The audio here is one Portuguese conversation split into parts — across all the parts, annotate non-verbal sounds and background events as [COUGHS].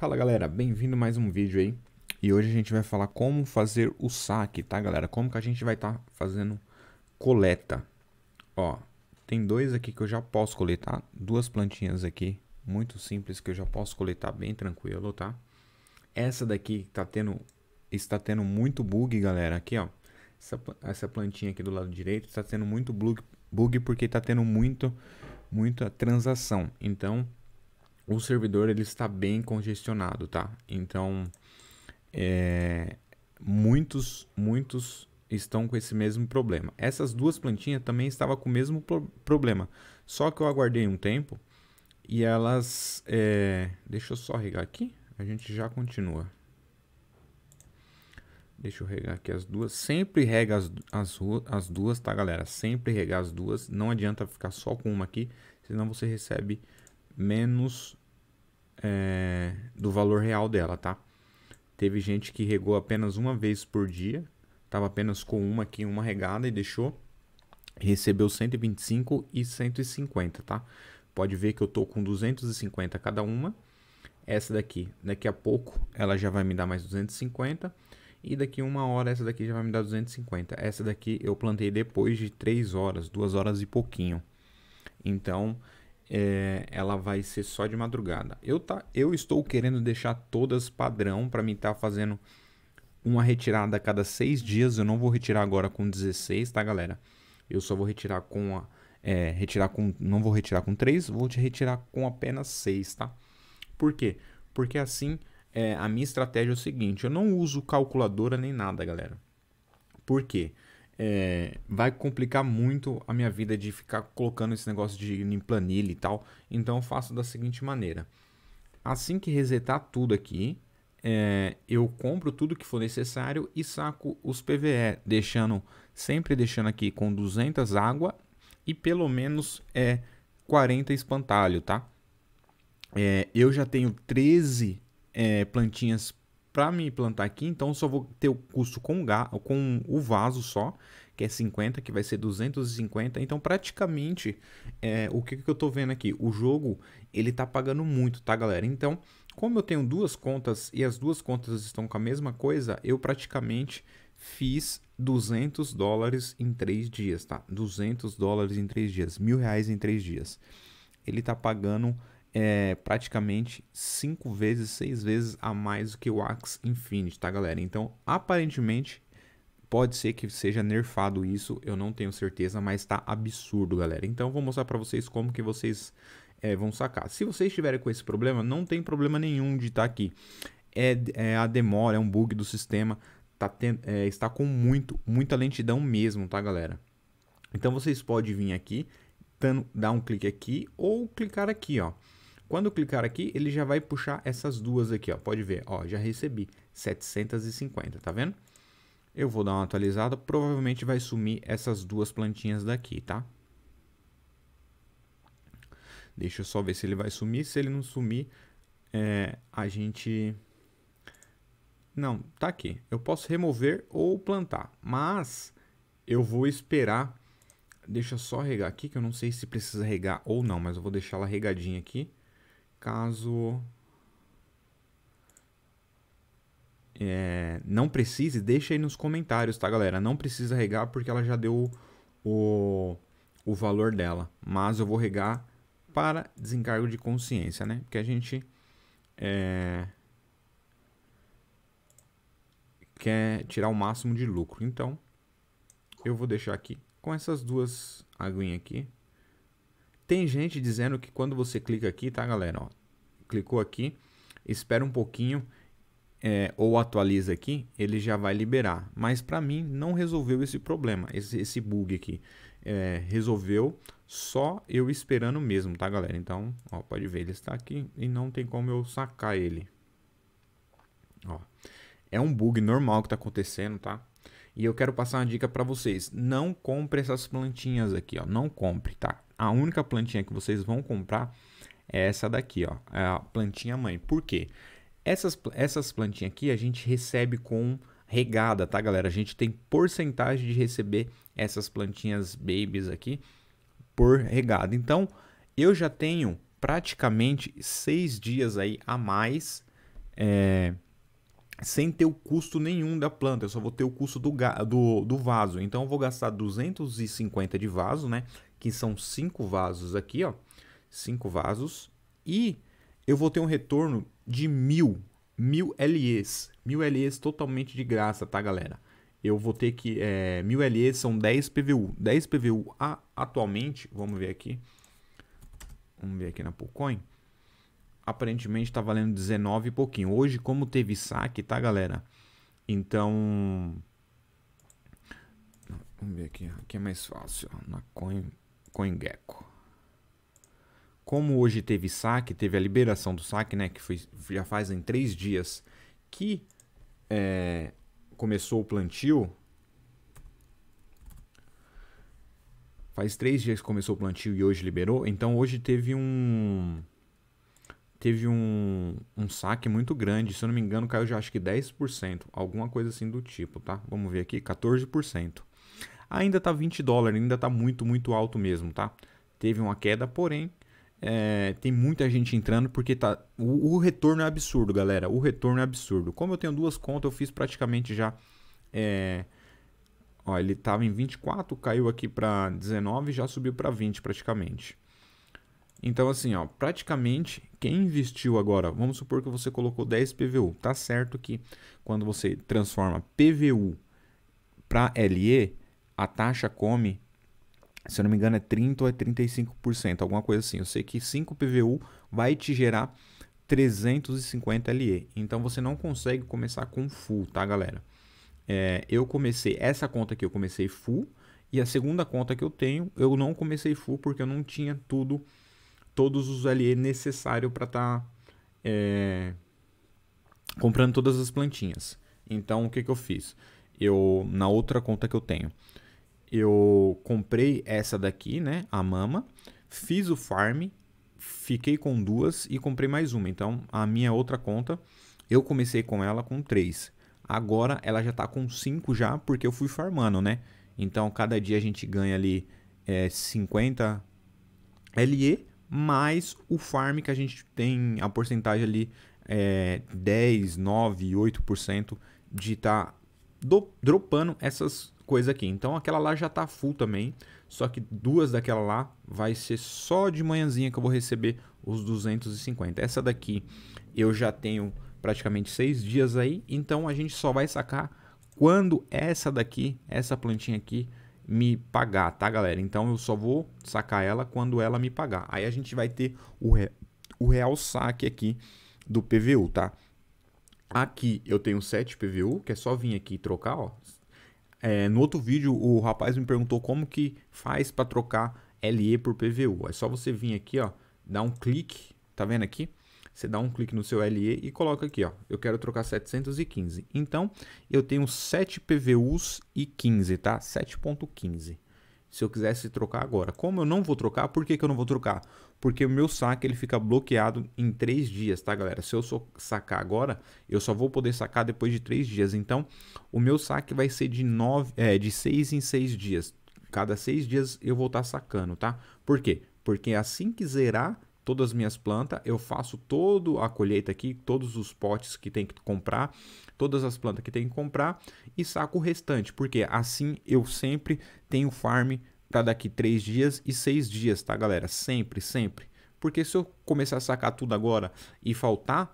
Fala galera, bem-vindo a mais um vídeo aí. E hoje a gente vai falar como fazer o saque, tá galera? Como que a gente vai estar tá fazendo coleta. Ó, tem dois aqui que eu já posso coletar, duas plantinhas aqui, muito simples que eu já posso coletar bem tranquilo, tá? Essa daqui tá tendo, está tendo muito bug, galera, aqui ó. Essa, essa plantinha aqui do lado direito está tendo muito bug, bug porque está tendo muito, muita transação. Então, o servidor ele está bem congestionado, tá? Então, é, muitos, muitos estão com esse mesmo problema. Essas duas plantinhas também estavam com o mesmo pro problema, só que eu aguardei um tempo e elas... É, deixa eu só regar aqui, a gente já continua. Deixa eu regar aqui as duas. Sempre rega as, as, as duas, tá, galera? Sempre regar as duas. Não adianta ficar só com uma aqui, senão você recebe menos é, do valor real dela, tá? Teve gente que regou apenas uma vez por dia, estava apenas com uma aqui, uma regada e deixou. Recebeu 125 e 150, tá? Pode ver que eu tô com 250 cada uma. Essa daqui, daqui a pouco, ela já vai me dar mais 250. E daqui uma hora, essa daqui já vai me dar 250. Essa daqui eu plantei depois de 3 horas, 2 horas e pouquinho. Então, é, ela vai ser só de madrugada. Eu, tá, eu estou querendo deixar todas padrão para mim estar tá fazendo uma retirada a cada seis dias. Eu não vou retirar agora com 16, tá, galera? Eu só vou retirar com a. É, retirar com. Não vou retirar com 3, vou te retirar com apenas 6, tá? Por quê? Porque assim é, a minha estratégia é o seguinte: eu não uso calculadora nem nada, galera. Por quê? Porque é, vai complicar muito a minha vida de ficar colocando esse negócio de em planilha e tal. Então eu faço da seguinte maneira: assim que resetar tudo aqui, é, eu compro tudo que for necessário e saco os PVE, deixando sempre deixando aqui com 200 água e pelo menos é 40 espantalho, tá? É, eu já tenho 13 é, plantinhas para me plantar aqui, então só vou ter o custo com, com o vaso só, que é 50, que vai ser 250. Então, praticamente, é, o que, que eu estou vendo aqui? O jogo, ele tá pagando muito, tá, galera? Então, como eu tenho duas contas e as duas contas estão com a mesma coisa, eu praticamente fiz 200 dólares em 3 dias, tá? 200 dólares em 3 dias, mil reais em 3 dias. Ele tá pagando é praticamente 5 vezes, 6 vezes a mais do que o Axe Infinity, tá galera? Então, aparentemente, pode ser que seja nerfado isso, eu não tenho certeza, mas tá absurdo, galera. Então, vou mostrar pra vocês como que vocês é, vão sacar. Se vocês tiverem com esse problema, não tem problema nenhum de estar tá aqui. É, é, a demora, é um bug do sistema, tá é, está com muito, muita lentidão mesmo, tá galera? Então, vocês podem vir aqui, dar um clique aqui ou clicar aqui, ó quando eu clicar aqui, ele já vai puxar essas duas aqui, ó. Pode ver, ó, já recebi 750, tá vendo? Eu vou dar uma atualizada, provavelmente vai sumir essas duas plantinhas daqui, tá? Deixa eu só ver se ele vai sumir. Se ele não sumir, é, a gente... Não, tá aqui. Eu posso remover ou plantar, mas eu vou esperar... Deixa eu só regar aqui, que eu não sei se precisa regar ou não, mas eu vou deixar ela regadinha aqui. Caso é, não precise, deixa aí nos comentários, tá, galera? Não precisa regar porque ela já deu o, o valor dela. Mas eu vou regar para desencargo de consciência, né? Porque a gente é, quer tirar o máximo de lucro. Então, eu vou deixar aqui com essas duas aguinhas aqui. Tem gente dizendo que quando você clica aqui, tá, galera? Ó, clicou aqui, espera um pouquinho é, ou atualiza aqui, ele já vai liberar. Mas para mim não resolveu esse problema, esse, esse bug aqui. É, resolveu só eu esperando mesmo, tá, galera? Então, ó, pode ver, ele está aqui e não tem como eu sacar ele. Ó, é um bug normal que está acontecendo, tá? E eu quero passar uma dica para vocês. Não compre essas plantinhas aqui, ó. Não compre, tá? A única plantinha que vocês vão comprar é essa daqui, ó. É a plantinha mãe. Por quê? Essas, essas plantinhas aqui a gente recebe com regada, tá, galera? A gente tem porcentagem de receber essas plantinhas babies aqui por regada. Então, eu já tenho praticamente seis dias aí a mais é, sem ter o custo nenhum da planta, eu só vou ter o custo do, do, do vaso. Então eu vou gastar 250 de vaso, né? Que são 5 vasos aqui, ó. 5 vasos. E eu vou ter um retorno de mil, mil LEs. Mil LEs totalmente de graça, tá, galera? Eu vou ter que. É, mil LEs são 10 PVU. 10 PVU a, atualmente, vamos ver aqui. Vamos ver aqui na Polcoin aparentemente está valendo 19 e pouquinho. Hoje, como teve saque, tá, galera? Então. Vamos ver aqui. Aqui é mais fácil. Na Coin, CoinGecko. Como hoje teve saque, teve a liberação do saque, né? Que foi, já fazem três dias que é, começou o plantio. Faz três dias que começou o plantio e hoje liberou. Então hoje teve um teve um, um saque muito grande, se eu não me engano, caiu já acho que 10%, alguma coisa assim do tipo, tá? Vamos ver aqui, 14%. Ainda tá 20 dólares, ainda tá muito, muito alto mesmo, tá? Teve uma queda, porém, é, tem muita gente entrando porque tá o, o, retorno é absurdo, galera. O retorno é absurdo. Como eu tenho duas contas, eu fiz praticamente já é, ó, ele tava em 24, caiu aqui para 19, já subiu para 20 praticamente. Então, assim, ó, praticamente quem investiu agora, vamos supor que você colocou 10 PVU. Tá certo que quando você transforma PVU para LE, a taxa come, se eu não me engano, é 30% ou é 35%, alguma coisa assim. Eu sei que 5 PVU vai te gerar 350 LE. Então você não consegue começar com full, tá, galera? É, eu comecei essa conta aqui, eu comecei full. E a segunda conta que eu tenho, eu não comecei full porque eu não tinha tudo todos os LE necessário para estar tá, é, comprando todas as plantinhas. Então, o que, que eu fiz? Eu, na outra conta que eu tenho, eu comprei essa daqui, né, a mama, fiz o farm, fiquei com duas e comprei mais uma. Então, a minha outra conta, eu comecei com ela com três. Agora ela já está com cinco já, porque eu fui farmando, né? Então, cada dia a gente ganha ali é, 50 LE mais o farm que a gente tem a porcentagem ali é, 10, 9, 8% de estar tá dropando essas coisas aqui. Então aquela lá já está full também, só que duas daquela lá vai ser só de manhãzinha que eu vou receber os 250. Essa daqui eu já tenho praticamente seis dias aí, então a gente só vai sacar quando essa daqui, essa plantinha aqui, me pagar, tá, galera? Então eu só vou sacar ela quando ela me pagar. Aí a gente vai ter o, re... o real saque aqui do PVU, tá? Aqui eu tenho 7 PVU, que é só vir aqui e trocar, ó. É, no outro vídeo o rapaz me perguntou como que faz para trocar LE por PVU. É só você vir aqui, ó, dar um clique, tá vendo aqui? Você dá um clique no seu LE e coloca aqui, ó, eu quero trocar 715. Então, eu tenho 7 PVUs e 15, tá? 7.15. Se eu quisesse trocar agora. Como eu não vou trocar, por que, que eu não vou trocar? Porque o meu saque ele fica bloqueado em 3 dias, tá, galera? Se eu sacar agora, eu só vou poder sacar depois de 3 dias. Então, o meu saque vai ser de, 9, é, de 6 em 6 dias. Cada 6 dias eu vou estar tá sacando, tá? Por quê? Porque assim que zerar todas as minhas plantas, eu faço toda a colheita aqui, todos os potes que tem que comprar, todas as plantas que tem que comprar e saco o restante, porque assim eu sempre tenho farm para daqui 3 dias e 6 dias, tá galera? Sempre, sempre. Porque se eu começar a sacar tudo agora e faltar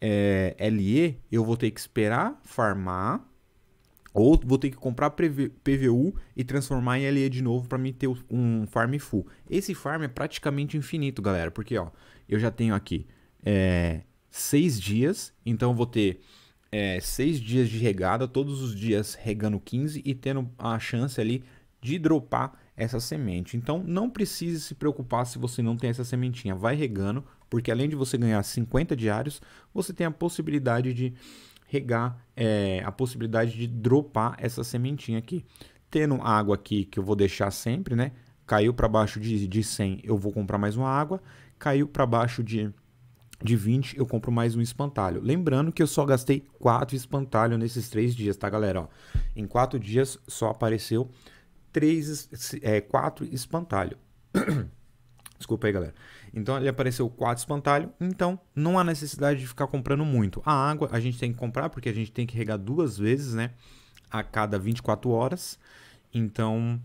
é, eh, LE, eu vou ter que esperar farmar ou vou ter que comprar PVU e transformar em LE de novo para mim ter um farm full. Esse farm é praticamente infinito, galera, porque ó, eu já tenho aqui é, seis dias, então vou ter é, seis dias de regada, todos os dias regando 15 e tendo a chance ali de dropar essa semente. Então não precise se preocupar se você não tem essa sementinha, vai regando, porque além de você ganhar 50 diários, você tem a possibilidade de regar é, a possibilidade de dropar essa sementinha aqui. Tendo água aqui que eu vou deixar sempre, né? Caiu para baixo de, de 100, eu vou comprar mais uma água. Caiu para baixo de, de 20, eu compro mais um espantalho. Lembrando que eu só gastei 4 espantalhos nesses 3 dias, tá, galera? Ó, em 4 dias só apareceu 3, é, 4 espantalho. [COUGHS] Desculpa aí, galera. Então ele apareceu 4 espantalho, então não há necessidade de ficar comprando muito. A água a gente tem que comprar porque a gente tem que regar duas vezes, né? A cada 24 horas. Então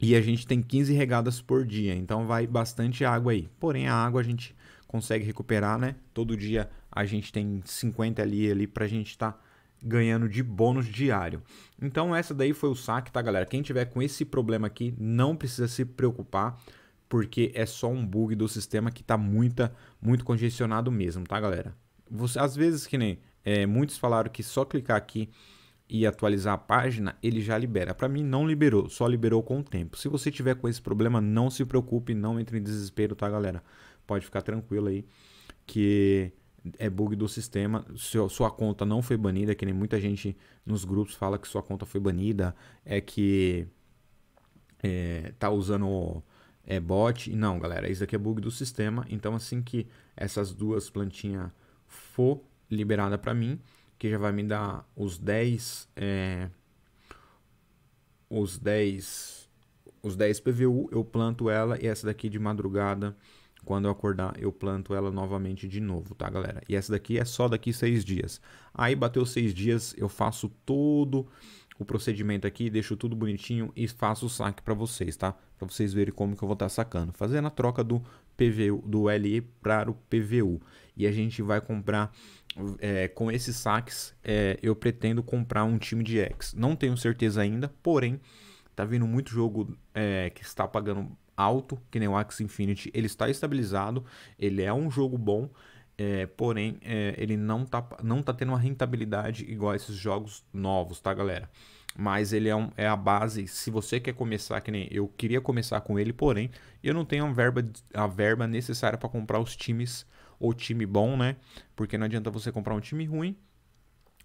e a gente tem 15 regadas por dia, então vai bastante água aí. Porém a água a gente consegue recuperar, né? Todo dia a gente tem 50 ali ali pra gente estar tá ganhando de bônus diário. Então essa daí foi o saque, tá galera? Quem tiver com esse problema aqui, não precisa se preocupar porque é só um bug do sistema que está muita, muito congestionado mesmo, tá, galera? Você, às vezes, que nem é, muitos falaram que só clicar aqui e atualizar a página, ele já libera. Para mim, não liberou, só liberou com o tempo. Se você tiver com esse problema, não se preocupe, não entre em desespero, tá, galera? Pode ficar tranquilo aí que é bug do sistema, seu, sua conta não foi banida, que nem muita gente nos grupos fala que sua conta foi banida, é que é, tá usando é bot. Não, galera, isso aqui é bug do sistema. Então, assim que essas duas plantinhas for liberada para mim, que já vai me dar os 10 é, os 10 os 10 PVU, eu planto ela e essa daqui de madrugada, quando eu acordar, eu planto ela novamente de novo, tá, galera? E essa daqui é só daqui 6 dias. Aí bateu 6 dias, eu faço todo o procedimento aqui, deixo tudo bonitinho e faço o saque para vocês, tá? Para vocês verem como que eu vou estar tá sacando. Fazendo a troca do PVU, do LE para o PVU. E a gente vai comprar, é, com esses saques, é, eu pretendo comprar um time de X. Não tenho certeza ainda, porém, tá vindo muito jogo é, que está pagando alto, que nem o Axie Infinity. Ele está estabilizado, ele é um jogo bom, é, porém, é, ele não tá, não tá tendo uma rentabilidade igual a esses jogos novos, tá, galera? Mas ele é, um, é a base. Se você quer começar, que nem eu queria começar com ele, porém, eu não tenho a verba, a verba necessária para comprar os times ou time bom, né? Porque não adianta você comprar um time ruim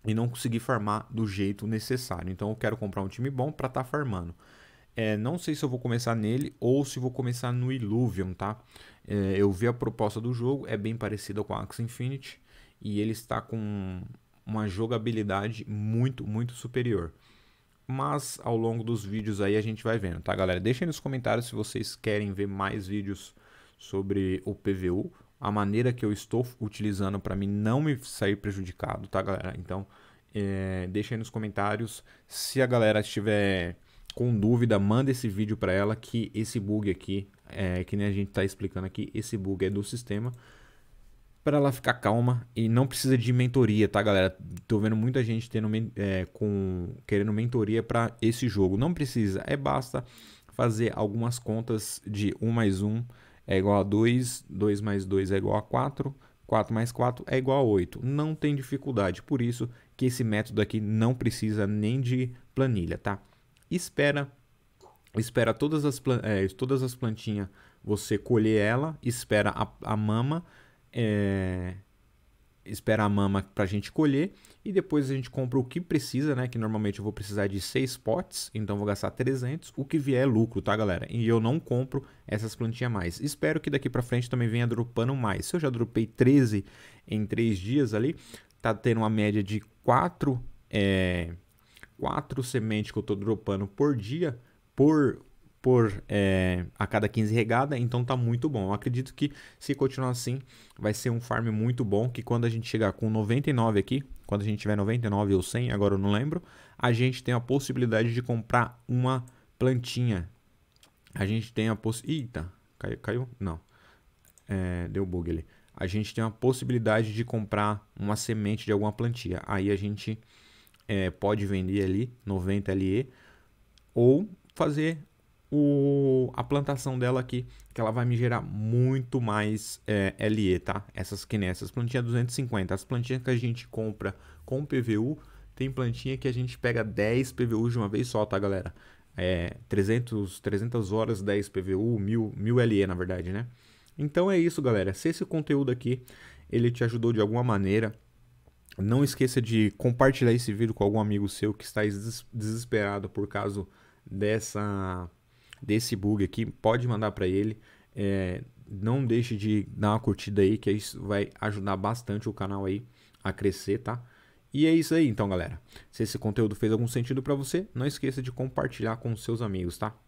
e não conseguir farmar do jeito necessário. Então eu quero comprar um time bom para estar tá farmando. É, não sei se eu vou começar nele ou se vou começar no Illuvium, tá? É, eu vi a proposta do jogo, é bem parecida com a Axie Infinity e ele está com uma jogabilidade muito, muito superior. Mas ao longo dos vídeos aí a gente vai vendo, tá galera? Deixem nos comentários se vocês querem ver mais vídeos sobre o PVU. A maneira que eu estou utilizando para mim não me sair prejudicado, tá galera? Então, é, aí nos comentários se a galera estiver com dúvida, manda esse vídeo para ela que esse bug aqui, é, que nem a gente está explicando aqui, esse bug é do sistema para ela ficar calma e não precisa de mentoria, tá, galera? Tô vendo muita gente tendo é, com querendo mentoria para esse jogo. Não precisa, é basta fazer algumas contas de 1 mais 1 é igual a 2, 2 mais 2 é igual a 4, 4 mais 4 é igual a 8. Não tem dificuldade, por isso que esse método aqui não precisa nem de planilha, tá? espera espera todas as, é, todas as plantinhas você colher ela, espera a, a mama, é, espera a mama para a gente colher e depois a gente compra o que precisa, né? Que normalmente eu vou precisar de seis potes, então vou gastar 300. O que vier é lucro, tá, galera? E eu não compro essas plantinhas mais. Espero que daqui para frente também venha dropando mais. Se eu já dropei 13 em 3 dias ali, tá tendo uma média de 4 é, quatro sementes que eu estou dropando por dia, por por é, a cada 15 regada, então tá muito bom. Eu acredito que se continuar assim, vai ser um farm muito bom, que quando a gente chegar com 99 aqui, quando a gente tiver 99 ou 100, agora eu não lembro, a gente tem a possibilidade de comprar uma plantinha. A gente tem a possibilidade... Eita, caiu, caiu? Não. É, deu bug ali. A gente tem a possibilidade de comprar uma semente de alguma plantinha. Aí a gente é, pode vender ali 90 LE ou fazer o, a plantação dela aqui, que ela vai me gerar muito mais é, LE, tá? Essas que nessas plantinhas 250, as plantinhas que a gente compra com PVU, tem plantinha que a gente pega 10 PVU de uma vez só, tá, galera? É, 300, 300 horas, 10 PVU, 1000, 1000 LE, na verdade, né? Então é isso, galera. Se esse conteúdo aqui ele te ajudou de alguma maneira, não esqueça de compartilhar esse vídeo com algum amigo seu que está desesperado por causa dessa, desse bug aqui. Pode mandar para ele. É, não deixe de dar uma curtida aí, que isso vai ajudar bastante o canal aí a crescer, tá? E é isso aí, então, galera. Se esse conteúdo fez algum sentido para você, não esqueça de compartilhar com seus amigos, tá?